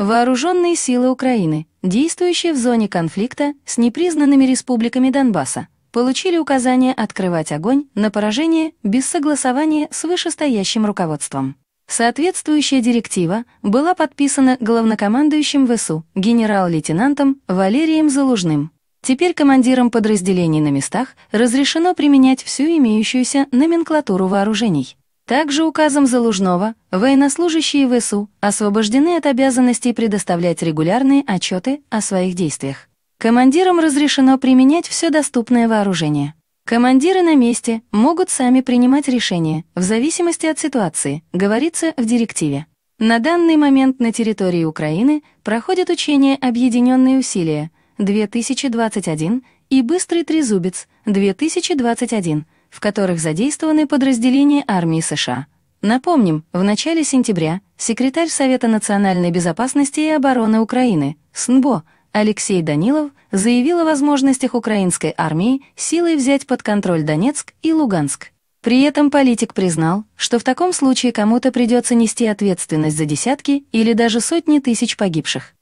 Вооруженные силы Украины, действующие в зоне конфликта с непризнанными республиками Донбасса, получили указание открывать огонь на поражение без согласования с вышестоящим руководством. Соответствующая директива была подписана главнокомандующим ВСУ генерал-лейтенантом Валерием Залужным. Теперь командирам подразделений на местах разрешено применять всю имеющуюся номенклатуру вооружений. Также указом Залужного военнослужащие ВСУ освобождены от обязанностей предоставлять регулярные отчеты о своих действиях. Командирам разрешено применять все доступное вооружение. Командиры на месте могут сами принимать решения в зависимости от ситуации, говорится в директиве. На данный момент на территории Украины проходят учения «Объединенные усилия» 2021 и «Быстрый трезубец» 2021, в которых задействованы подразделения армии США. Напомним, в начале сентября секретарь Совета национальной безопасности и обороны Украины СНБО Алексей Данилов заявил о возможностях украинской армии силой взять под контроль Донецк и Луганск. При этом политик признал, что в таком случае кому-то придется нести ответственность за десятки или даже сотни тысяч погибших.